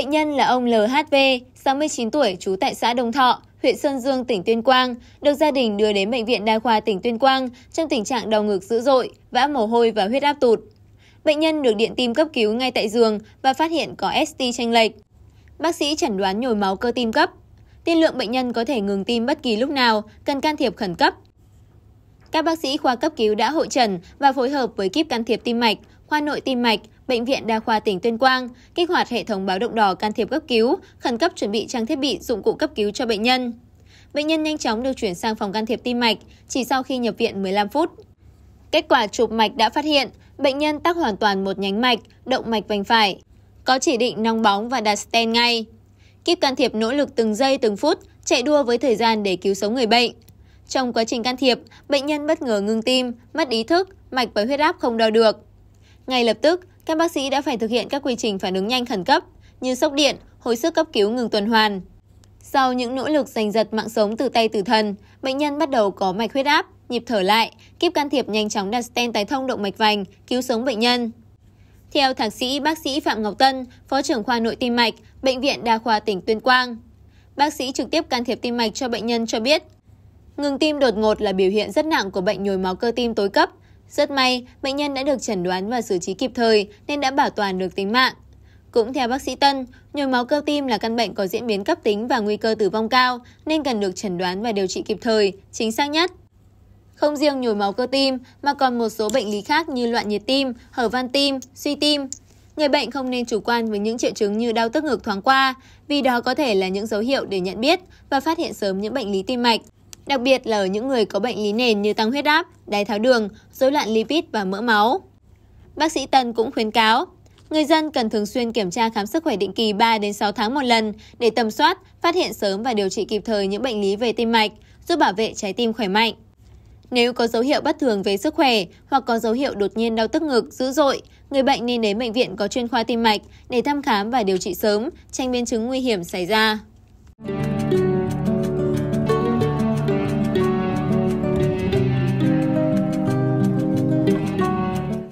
Bệnh nhân là ông LHV, 69 tuổi, trú tại xã Đông Thọ, huyện Sơn Dương, tỉnh Tuyên Quang, được gia đình đưa đến Bệnh viện Đa khoa tỉnh Tuyên Quang trong tình trạng đau ngực dữ dội, vã mồ hôi và huyết áp tụt. Bệnh nhân được điện tim cấp cứu ngay tại giường và phát hiện có ST chênh lệch. Bác sĩ chẩn đoán nhồi máu cơ tim cấp. Tiên lượng bệnh nhân có thể ngừng tim bất kỳ lúc nào, cần can thiệp khẩn cấp. Các bác sĩ khoa cấp cứu đã hội trần và phối hợp với kíp can thiệp tim mạch, khoa nội tim mạch, bệnh viện đa khoa tỉnh tuyên quang kích hoạt hệ thống báo động đỏ can thiệp cấp cứu khẩn cấp chuẩn bị trang thiết bị dụng cụ cấp cứu cho bệnh nhân bệnh nhân nhanh chóng được chuyển sang phòng can thiệp tim mạch chỉ sau khi nhập viện 15 phút kết quả chụp mạch đã phát hiện bệnh nhân tắc hoàn toàn một nhánh mạch động mạch vành phải có chỉ định nong bóng và đặt stent ngay kíp can thiệp nỗ lực từng giây từng phút chạy đua với thời gian để cứu sống người bệnh trong quá trình can thiệp, bệnh nhân bất ngờ ngưng tim, mất ý thức, mạch và huyết áp không đo được. Ngay lập tức, các bác sĩ đã phải thực hiện các quy trình phản ứng nhanh khẩn cấp như sốc điện, hồi sức cấp cứu ngừng tuần hoàn. Sau những nỗ lực giành giật mạng sống từ tay tử thần, bệnh nhân bắt đầu có mạch huyết áp, nhịp thở lại, kíp can thiệp nhanh chóng đặt stent tái thông động mạch vành, cứu sống bệnh nhân. Theo thạc sĩ bác sĩ Phạm Ngọc Tân, Phó trưởng khoa nội tim mạch, Bệnh viện Đa khoa tỉnh Tuyên Quang, bác sĩ trực tiếp can thiệp tim mạch cho bệnh nhân cho biết, ngừng tim đột ngột là biểu hiện rất nặng của bệnh nhồi máu cơ tim tối cấp, rất may, bệnh nhân đã được chẩn đoán và xử trí kịp thời nên đã bảo toàn được tính mạng. Cũng theo bác sĩ Tân, nhồi máu cơ tim là căn bệnh có diễn biến cấp tính và nguy cơ tử vong cao nên cần được chẩn đoán và điều trị kịp thời, chính xác nhất. Không riêng nhồi máu cơ tim mà còn một số bệnh lý khác như loạn nhiệt tim, hở van tim, suy tim. Người bệnh không nên chủ quan với những triệu chứng như đau tức ngực thoáng qua vì đó có thể là những dấu hiệu để nhận biết và phát hiện sớm những bệnh lý tim mạch đặc biệt là ở những người có bệnh lý nền như tăng huyết áp, đái tháo đường, rối loạn lipid và mỡ máu. Bác sĩ Tân cũng khuyến cáo, người dân cần thường xuyên kiểm tra khám sức khỏe định kỳ 3 đến 6 tháng một lần để tầm soát, phát hiện sớm và điều trị kịp thời những bệnh lý về tim mạch, giúp bảo vệ trái tim khỏe mạnh. Nếu có dấu hiệu bất thường về sức khỏe hoặc có dấu hiệu đột nhiên đau tức ngực dữ dội, người bệnh nên đến bệnh viện có chuyên khoa tim mạch để thăm khám và điều trị sớm, tránh biến chứng nguy hiểm xảy ra.